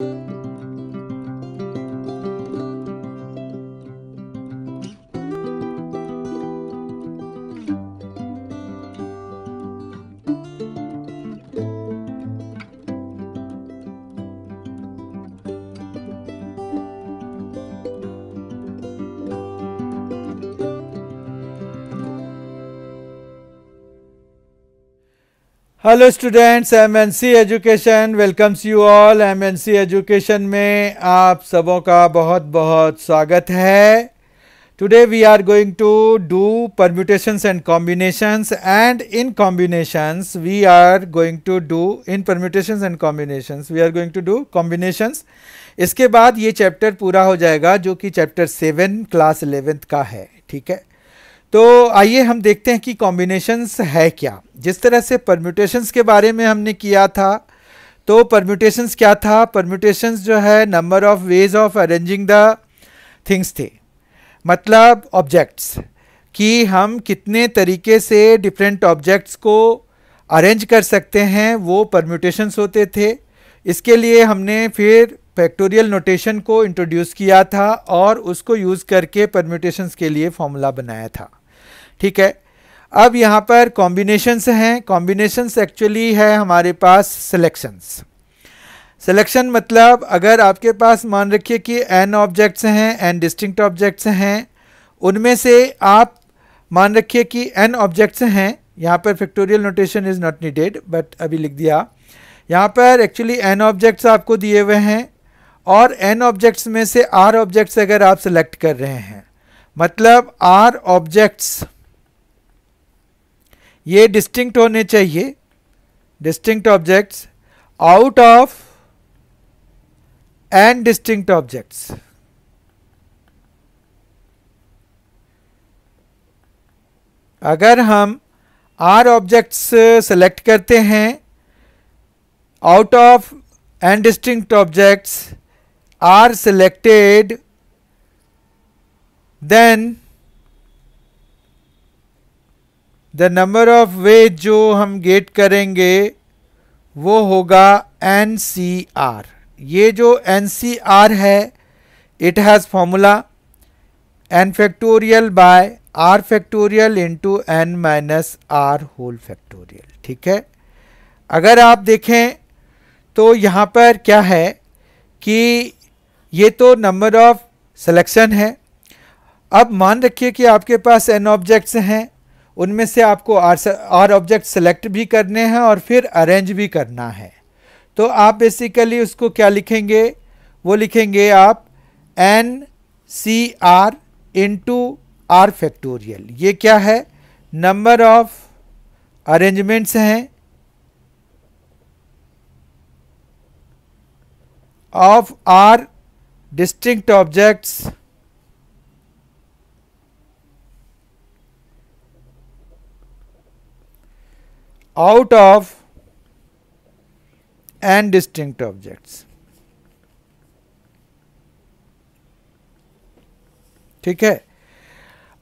thank you hello students MNC education welcomes you all MNC education में आप सबों का बहुत बहुत स्वागत है today we are going to do permutations and combinations and in combinations we are going to do in permutations and combinations we are going to do combinations इसके बाद ये चैप्टर पूरा हो जाएगा जो कि चैप्टर सेवन क्लास इलेवेंथ का है ठीक है तो आइए हम देखते हैं कि कॉम्बिनेशंस है क्या जिस तरह से परम्यूटेशंस के बारे में हमने किया था तो परम्यूटेशंस क्या था परम्यूटेशंस जो है number of ways of arranging the things थे मतलब ऑब्जेक्ट्स कि हम कितने तरीके से डिफरेंट ऑब्जेक्ट्स को अरेंज कर सकते हैं वो परम्यूटेशंस होते थे इसके लिए हमने फिर फैक्टोरियल नोटेशन को इंट्रोड्यूस किया था और उसको यूज़ करके परम्यूटेशंस के लिए फॉर्मूला बनाया था ठीक है अब यहाँ पर कॉम्बिनेशंस हैं कॉम्बिनेशंस एक्चुअली है हमारे पास सिलेक्शंस सिलेक्शन मतलब अगर आपके पास मान रखिए कि एन ऑब्जेक्ट्स हैं एन डिस्टिंक्ट ऑब्जेक्ट्स हैं उनमें से आप मान रखिए कि एन ऑब्जेक्ट्स हैं यहाँ पर factorial notation is not needed but अभी लिख दिया यहाँ पर एक्चुअली एन ऑब्जेक्ट्स आपको दिए हुए हैं और एन ऑब्जेक्ट्स में से आर ऑब्जेक्ट्स अगर आप सेलेक्ट कर रहे हैं मतलब आर ऑब्जेक्ट्स ये डिस्टिंक्ट होने चाहिए distinct objects out of n distinct objects अगर हम आर ऑब्जेक्ट्स सेलेक्ट करते हैं out of n distinct objects r selected then the number of way जो हम गेट करेंगे वो होगा एन सी आर ये जो एन सी आर है it has formula n factorial by r factorial into n minus r whole factorial ठीक है अगर आप देखें तो यहाँ पर क्या है कि ये तो नंबर ऑफ सिलेक्शन है अब मान रखिए कि आपके पास एन ऑब्जेक्ट्स हैं उनमें से आपको आर आर ऑब्जेक्ट सेलेक्ट भी करने हैं और फिर अरेंज भी करना है तो आप बेसिकली उसको क्या लिखेंगे वो लिखेंगे आप n C r into r factorial ये क्या है नंबर ऑफ अरेंजमेंट्स हैं of r distinct objects out of n distinct objects ठीक है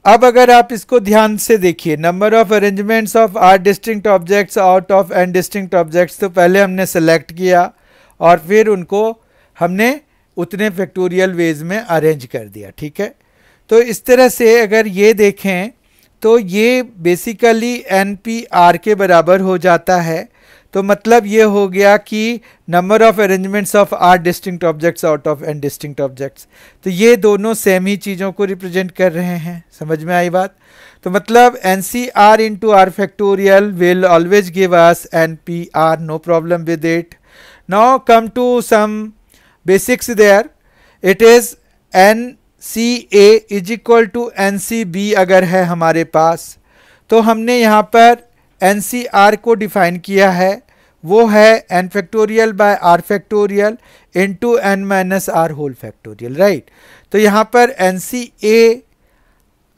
अब अगर आप इसको ध्यान से देखिए number of arrangements of r distinct objects out of n distinct objects तो पहले हमने सेलेक्ट किया और फिर उनको हमने उतने फैक्टोरियल वेज में अरेंज कर दिया ठीक है तो इस तरह से अगर ये देखें तो ये बेसिकली एन पी आर के बराबर हो जाता है तो मतलब ये हो गया कि number of arrangements of r distinct objects out of n distinct objects तो ये दोनों सेम ही चीज़ों को रिप्रेजेंट कर रहे हैं समझ में आई बात तो मतलब n C r into r factorial will always give us n P r no problem with it now come to some basics there it is n C a is equal to n C b अगर है हमारे पास तो हमने यहाँ पर n C r को define किया है वो है n factorial by r factorial into n minus r whole factorial right तो यहाँ पर एन सी ए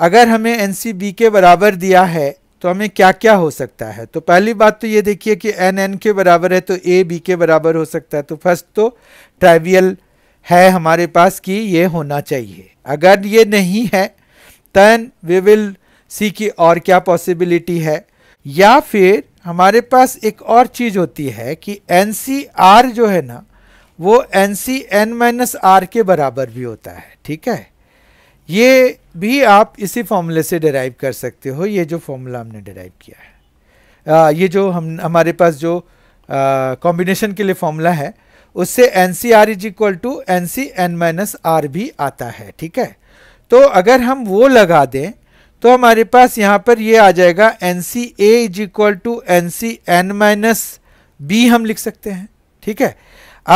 अगर हमें एन सी बी के बराबर दिया है तो हमें क्या क्या हो सकता है तो पहली बात तो ये देखिए कि एन एन के बराबर है तो ए बी के बराबर हो सकता है तो फर्स्ट तो ट्राइवियल है हमारे पास कि ये होना चाहिए अगर ये नहीं है तन वी विल सी की और क्या पॉसिबिलिटी है या फिर हमारे पास एक और चीज़ होती है कि एन सी आर जो है ना वो n C n minus r के बराबर भी होता है ठीक है ये भी आप इसी फॉर्मूले से डिराइव कर सकते हो ये जो फॉर्मूला हमने डिराइव किया है आ, ये जो हम हमारे पास जो कॉम्बिनेशन के लिए फॉर्मूला है उससे n C r is equal to n C n minus r भी आता है ठीक है तो अगर हम वो लगा दें तो हमारे पास यहाँ पर ये आ जाएगा n C a is equal to n C n minus b हम लिख सकते हैं ठीक है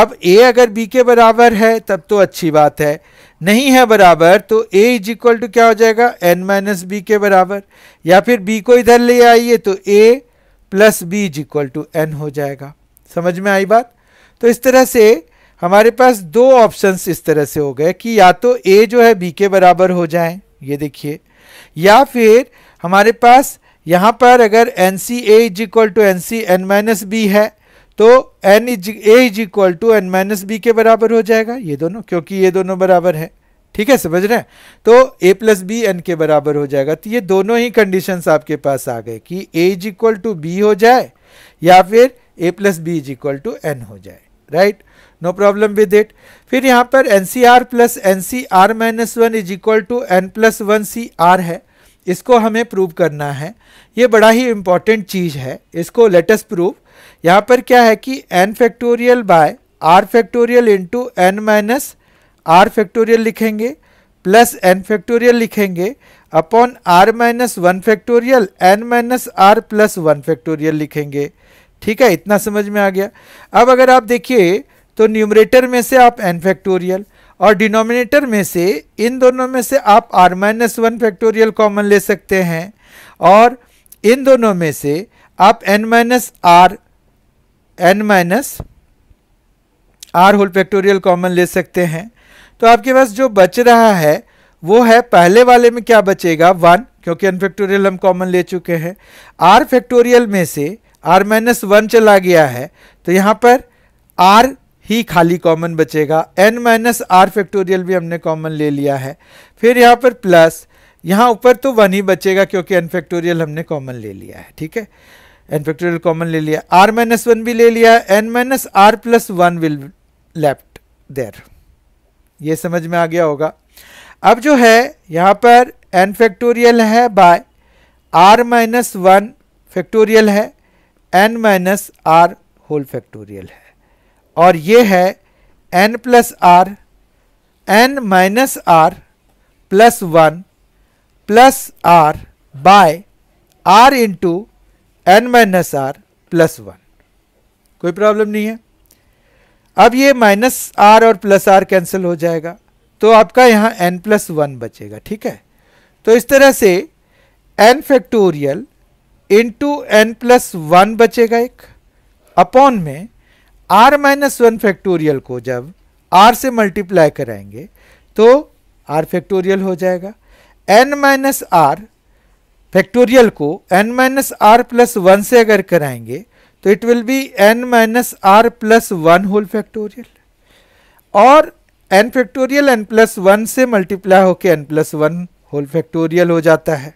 अब ए अगर बी के बराबर है तब तो अच्छी बात है नहीं है बराबर तो ए इज इक्वल टू क्या हो जाएगा एन माइनस बी के बराबर या फिर बी को इधर ले आइए तो a plus b is equal to n हो जाएगा समझ में आई बात तो इस तरह से हमारे पास दो ऑप्शंस इस तरह से हो गए कि या तो ए जो है बी के बराबर हो जाए ये देखिए या फिर हमारे पास यहाँ पर अगर n C a is equal to n C n minus b है तो n is a is equal to n minus b के बराबर हो जाएगा ये दोनों क्योंकि ये दोनों बराबर है ठीक है समझ रहे हैं तो ए प्लस बी एन के बराबर हो जाएगा तो ये दोनों ही कंडीशंस आपके पास आ गए कि a is equal to b हो जाए या फिर a plus b is equal to n हो जाए right no problem with it फिर यहाँ पर n C r plus n C r minus one is equal to n plus one C r है इसको हमें प्रूव करना है ये बड़ा ही इम्पॉर्टेंट चीज़ है इसको लेटेस्ट प्रूव यहाँ पर क्या है कि n factorial by r factorial into n minus r factorial लिखेंगे प्लस एन फैक्टोरियल लिखेंगे upon r minus one factorial n minus r plus one factorial लिखेंगे ठीक है इतना समझ में आ गया अब अगर आप देखिए तो न्यूमरेटर में से आप एन फैक्टोरियल और डिनोमिनेटर में से इन दोनों में से आप r minus one factorial common ले सकते हैं और इन दोनों में से आप n minus r n minus r whole factorial common ले सकते हैं तो आपके पास जो बच रहा है वो है पहले वाले में क्या बचेगा वन क्योंकि एन फैक्टोरियल हम कॉमन ले चुके हैं आर फैक्टोरियल में से आर माइनस वन चला गया है तो यहाँ पर आर ही खाली कॉमन बचेगा एन माइनस आर फैक्टोरियल भी हमने कॉमन ले लिया है फिर यहाँ पर प्लस यहाँ ऊपर तो वन ही बचेगा क्योंकि एन फैक्टोरियल हमने कॉमन ले लिया है ठीक है एन फैक्टोरियल कॉमन ले लिया आर माइनस वन भी ले लिया है n minus r plus one will left there ये समझ में आ गया होगा अब जो है यहाँ पर एन फैक्टोरियल है by r minus one factorial है n minus r whole factorial है और ये है n plus r n minus r plus one plus r by r into n minus r plus one कोई प्रॉब्लम नहीं है अब ये माइनस आर और प्लस आर कैंसिल हो जाएगा तो आपका यहाँ एन प्लस वन बचेगा ठीक है तो इस तरह से n factorial into n plus one बचेगा एक अपॉन में आर माइनस वन फैक्टोरियल को जब आर से मल्टीप्लाई कराएंगे तो आर फैक्टोरियल हो जाएगा एन माइनस आर फैक्टोरियल को n minus r plus one से अगर कराएंगे तो it will be n minus r plus one whole factorial और n factorial n plus one से मल्टीप्लाई होकर n plus one whole factorial हो जाता है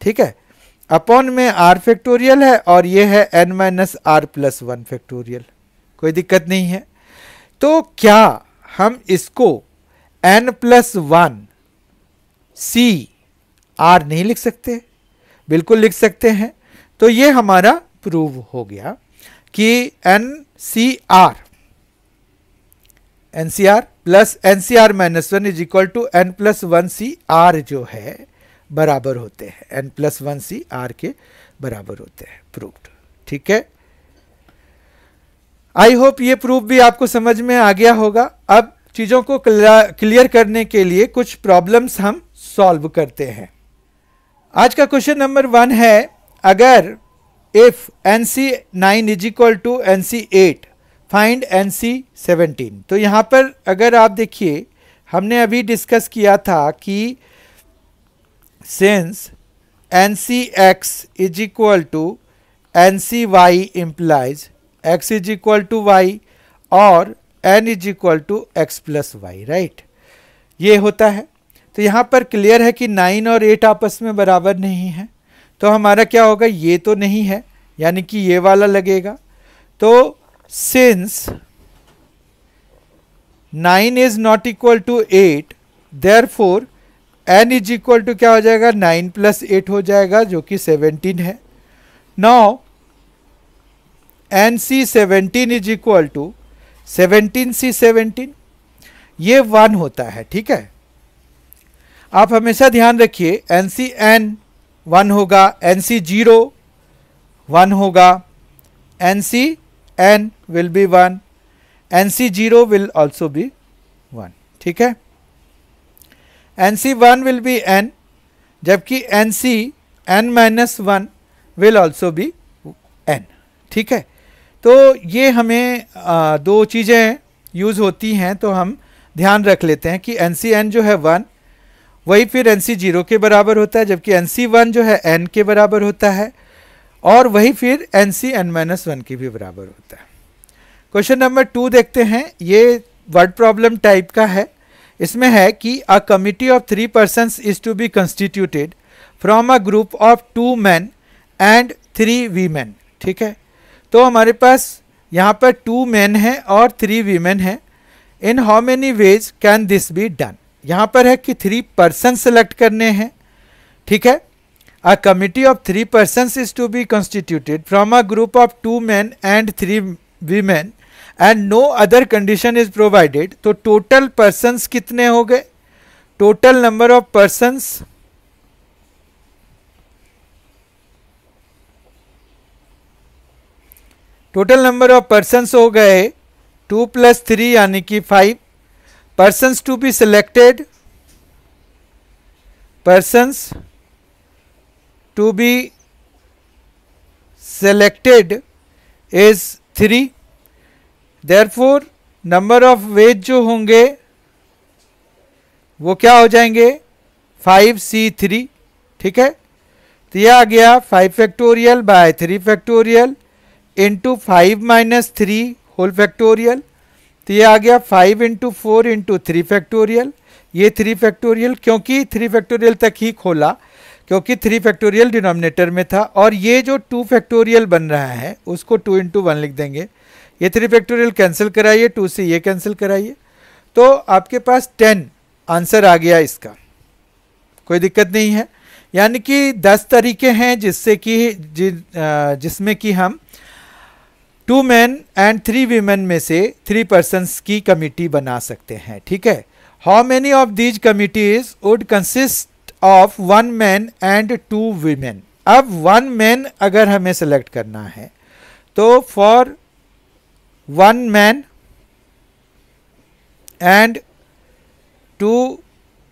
ठीक है अपॉन में आर फैक्टोरियल है और ये है n minus r plus one factorial कोई दिक्कत नहीं है तो क्या हम इसको n plus one C r नहीं लिख सकते बिल्कुल लिख सकते हैं तो ये हमारा प्रूव हो गया कि n C r n C r plus n C r minus one is equal to n plus one C r जो है बराबर होते हैं n plus one C r के बराबर होते हैं प्रूफ ठीक है आई होप ये प्रूफ भी आपको समझ में आ गया होगा अब चीज़ों को क्लियर करने के लिए कुछ प्रॉब्लम्स हम सॉल्व करते हैं आज का क्वेश्चन नंबर वन है अगर if n C nine is equal to n C eight find n C seventeen तो यहां पर अगर आप देखिए हमने अभी डिस्कस किया था कि since NCX is equal to NCY implies x is equal to y और n is equal to x plus y right ये होता है तो यहाँ पर क्लियर है कि नाइन और एट आपस में बराबर नहीं है तो हमारा क्या होगा ये तो नहीं है यानी कि ये वाला लगेगा तो since nine is not equal to eight therefore n is equal to क्या हो जाएगा नाइन प्लस एट हो जाएगा जो कि सेवनटीन है नौ n C seventeen is equal to seventeen C seventeen ये वन होता है ठीक है आप हमेशा ध्यान रखिए एन सी एन वन होगा एन सी जीरो वन होगा n C n will be one n C zero will also be one ठीक है n C one will be n जबकि n C n minus one will also be n ठीक है तो ये हमें आ, दो चीज़ें यूज़ होती हैं तो हम ध्यान रख लेते हैं कि एन सी एन जो है वन वही फिर एन सी जीरो के बराबर होता है जबकि एन सी वन जो है एन के बराबर होता है और वही फिर n C n minus one के भी बराबर होता है क्वेश्चन नंबर टू देखते हैं ये वर्ड प्रॉब्लम टाइप का है इसमें है कि a committee of three person is to be constituted from a group of two man and three women ठीक है तो हमारे पास यहाँ पर टू मैन हैं और थ्री वीमेन हैं in how many ways can this be done यहाँ पर है कि थ्री पर्सन सेलेक्ट करने हैं ठीक है a committee of three person is to be constituted from a group of two man and three women and no other condition is provided तो total persons कितने हो गए total number of persons total number of persons हो गए two plus three यानी कि five persons to be selected persons to be selected is three therefore number of ways जो होंगे वो क्या हो जाएंगे फाइव सी थ्री ठीक है तो यह आ गया five factorial by three factorial into five minus three whole factorial तो ये आ गया five into four into three factorial ये थ्री फैक्टोरियल क्योंकि थ्री फैक्टोरियल तक ही खोला क्योंकि थ्री फैक्टोरियल डिनोमिनेटर में था और ये जो टू फैक्टोरियल बन रहा है उसको टू इंटू वन लिख देंगे ये थ्री फैक्टोरियल कैंसिल कराइए टू से ये कैंसिल कराइए तो आपके पास टेन आंसर आ गया इसका कोई दिक्कत नहीं है यानी कि दस तरीके हैं जिससे कि जि, जिसमें कि हम two man and three women में से थ्री पर्सनस की कमिटी बना सकते हैं ठीक है how many of these committees would consist of one man and two women अब वन मैन अगर हमें सेलेक्ट करना है तो for one man and two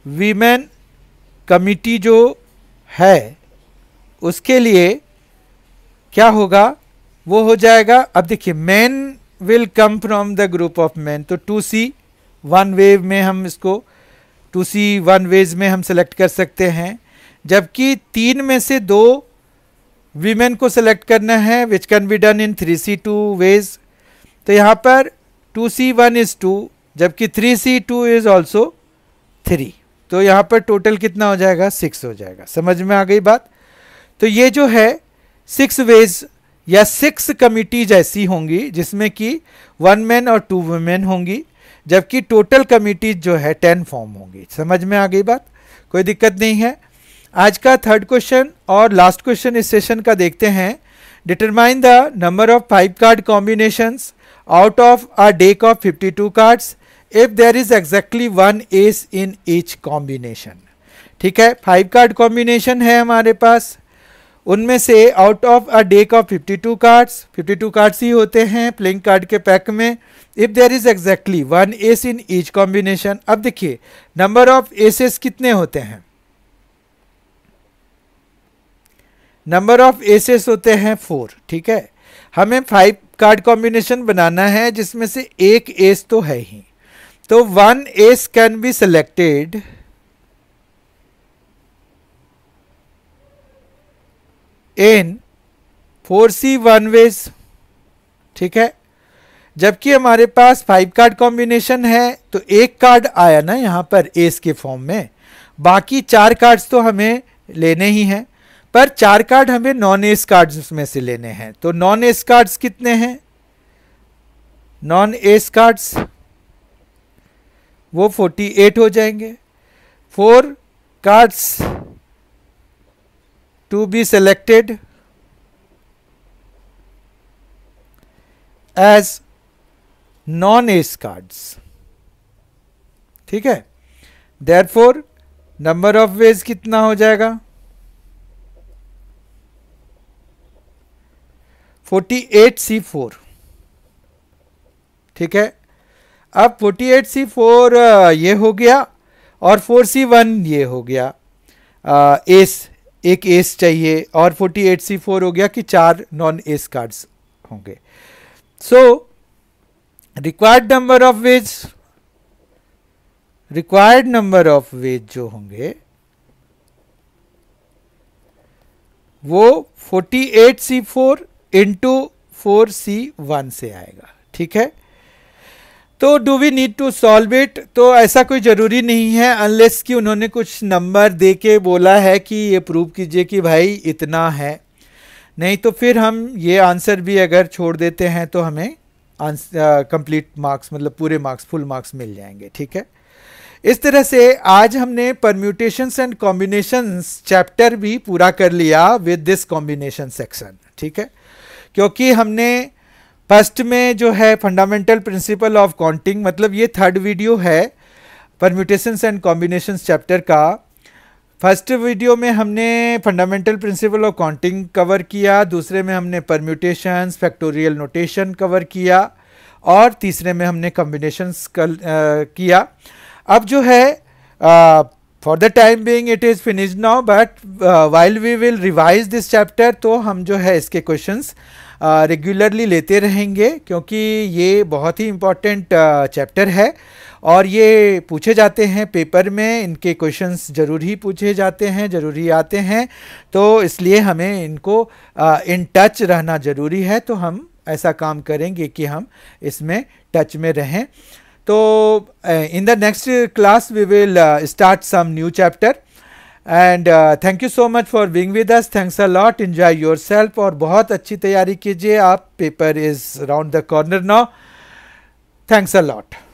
women committee जो है उसके लिए क्या होगा वो हो जाएगा अब देखिए man will come from the group of man तो टू सी वन वेव में हम इसको टू सी वन वेज में हम सेलेक्ट कर सकते हैं जबकि तीन में से दो वीमेन को सेलेक्ट करना है which can be done in three C two ways तो यहाँ पर two C one is two जबकि three C two is also three तो यहाँ पर टोटल कितना हो जाएगा सिक्स हो जाएगा समझ में आ गई बात तो ये जो है सिक्स वेज या सिक्स कमिटीज ऐसी होंगी जिसमें कि वन मैन और टू वुमेन होंगी जबकि टोटल कमिटीज जो है टेन फॉर्म होंगी समझ में आ गई बात कोई दिक्कत नहीं है आज का थर्ड क्वेश्चन और लास्ट क्वेश्चन इस सेशन का देखते हैं determine the number of five card combinations out of a deck of 52 cards if there is exactly one ace in each combination. ठीक है फाइव कार्ड कॉम्बिनेशन है हमारे पास उनमें से out of a deck of 52 cards 52 cards ही होते हैं प्लेइंग कार्ड के पैक में if there is exactly one ace in each combination अब देखिए नंबर ऑफ एसेस कितने होते हैं नंबर ऑफ एसेस होते हैं फोर ठीक है हमें फाइव कार्ड कॉम्बिनेशन बनाना है जिसमें से एक एस तो है ही तो one ace can be selected in four C one ways ठीक है जबकि हमारे पास फाइव कार्ड कॉम्बिनेशन है तो एक कार्ड आया ना यहां पर एस के फॉर्म में बाकी चार कार्ड्स तो हमें लेने ही हैं पर चार कार्ड हमें नॉन एस कार्ड्स में से लेने हैं तो नॉन एस कार्ड्स कितने हैं नॉन एस कार्ड्स वो 48 हो जाएंगे four cards to be selected as non ace cards ठीक है therefore number of ways कितना हो जाएगा 48C4 ठीक है अब 48C4 ये हो गया और 4C1 ये हो गया एस एक एस चाहिए और 48C4 हो गया कि चार नॉन एस कार्ड्स होंगे so required number of ways required number of ways जो होंगे वो 48C4 into four C one से आएगा ठीक है तो do we need to solve it तो ऐसा कोई ज़रूरी नहीं है अनलेस कि उन्होंने कुछ नंबर दे के बोला है कि ये प्रूव कीजिए कि भाई इतना है नहीं तो फिर हम ये आंसर भी अगर छोड़ देते हैं तो हमें कंप्लीट मार्क्स मतलब पूरे मार्क्स फुल मार्क्स मिल जाएंगे ठीक है इस तरह से आज हमने परम्यूटेशंस एंड कॉम्बिनेशंस चैप्टर भी पूरा कर लिया विद दिस कॉम्बिनेशन सेक्शन ठीक है क्योंकि हमने फर्स्ट में जो है फंडामेंटल प्रिंसिपल ऑफ काउंटिंग मतलब ये थर्ड वीडियो है परम्यूटेशंस एंड कॉम्बिनेशंस चैप्टर का फर्स्ट वीडियो में हमने fundamental principle of counting cover किया दूसरे में हमने परम्यूटेशंस फैक्टोरियल नोटेशन कवर किया और तीसरे में हमने कॉम्बिनेशंस किया अब जो है for the time being it is finish now but while we will revise this chapter तो हम जो है इसके क्वेश्चन रेगुलरली uh, लेते रहेंगे क्योंकि ये बहुत ही इम्पॉर्टेंट चैप्टर uh, है और ये पूछे जाते हैं पेपर में इनके क्वेश्चंस ज़रूर ही पूछे जाते हैं ज़रूर ही आते हैं तो इसलिए हमें इनको इन uh, टच रहना ज़रूरी है तो हम ऐसा काम करेंगे कि हम इसमें टच में रहें तो in the next class we will start some new chapter and thank you so much for being with us thanks a lot enjoy yourself और बहुत अच्छी तैयारी कीजिए आप paper is round the corner now thanks a lot